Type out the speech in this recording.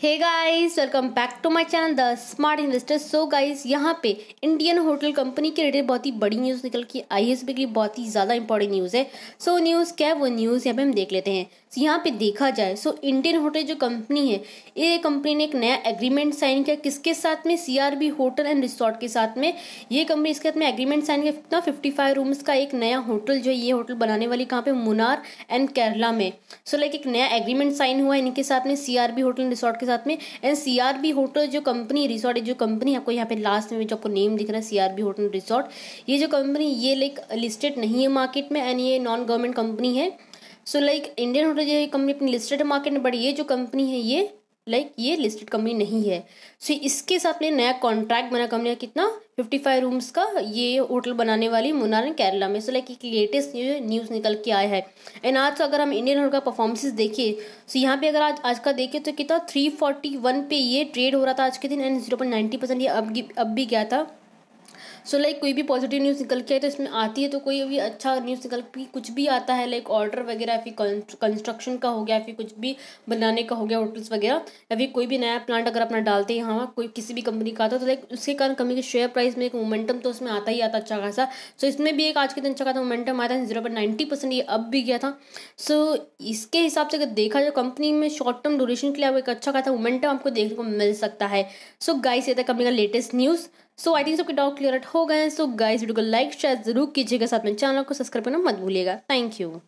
hey guys welcome back to my channel the smart investor so guys यहाँ पे Indian hotel company के related बहुत ही बड़ी न्यूज़ निकल के आई है के लिए बहुत ही ज़्यादा इंपॉर्टेंट न्यूज़ है सो so, न्यूज़ क्या है वो न्यूज़ यहां पे हम देख लेते हैं सो so, यहाँ पे देखा जाए सो so, इंडियन होटल जो कंपनी है ये कंपनी ने एक नया एग्रीमेंट साइन किया किसके साथ में सी होटल एंड रिसोर्ट के साथ में ये कंपनी इसके साथ में एग्रीमेंट साइन किया कितना फिफ्टी रूम्स का एक नया होटल जो है ये होटल बनाने वाली कहाँ पे मुनार एंड केरला में सो लाइक एक नया एग्रीमेंट साइन हुआ इनके साथ में सी होटल एंड रिसोर्ट के के साथ में and C R B hotel जो कंपनी रिसोर्ट जो कंपनी आपको यहाँ पे लास्ट में जो आपको नेम दिख रहा है C R B hotel resort ये जो कंपनी ये लाइक लिस्टेड नहीं है मार्केट में एंड ये नॉन गवर्नमेंट कंपनी है सो लाइक इंडियन होटल जो कंपनी अपनी लिस्टेड मार्केट में बट ये जो कंपनी है ये लाइक ये लिस्टेड कंपनी नहीं है सो so, इसके साथ में नया कॉन्ट्रैक्ट बना कंपनी का कितना फिफ्टी फाइव रूम्स का ये होटल बनाने वाली मुनारन केरला में सो लाइक एक लेटेस्ट न्यूज़ निकल के आया है एंड आज अगर हम इंडियन होटल का परफॉर्मेंसेस देखें सो so, यहाँ पे अगर आज आज का देखें तो कितना थ्री फोर्टी वन पे ये ट्रेड हो रहा था आज के दिन and zero point ninety percent ये अब अब भी गया था सो so, लाइक like, कोई भी पॉजिटिव न्यूज़ निकल के तो इसमें आती है तो कोई भी अच्छा न्यूज़ निकल भी कुछ भी आता है लाइक ऑर्डर वगैरह फिर कंस्ट्रक्शन का हो गया फिर कुछ भी बनाने का हो गया होटल्स वगैरह या फिर कोई भी नया प्लांट अगर अपना डालते हैं यहाँ कोई किसी भी कंपनी का आता तो लाइक तो, उसके कारण कंपनी के शेयर प्राइस में एक मोमेंटम तो उसमें आता ही आता अच्छा खासा सो so, इसमें भी एक आज के दिन अच्छा खासा मोमेंटम आया था जीरो नाइन्टी परसेंट ये अब भी गया था सो so, इसके हिसाब से अगर देखा जाए कंपनी में शॉर्ट टर्म ड्यूरेशन के लिए एक अच्छा खासा मोमेंटम आपको देखने को मिल सकता है सो गाइस ये था कंपनी का latest news so I think सबके डाउट क्लियर हो गए हैं सो गाइस वीडियो को लाइक शेयर जरूर कीजिएगा साथ में चैनल को सब्सक्राइब करना मत भूलिएगा थैंक यू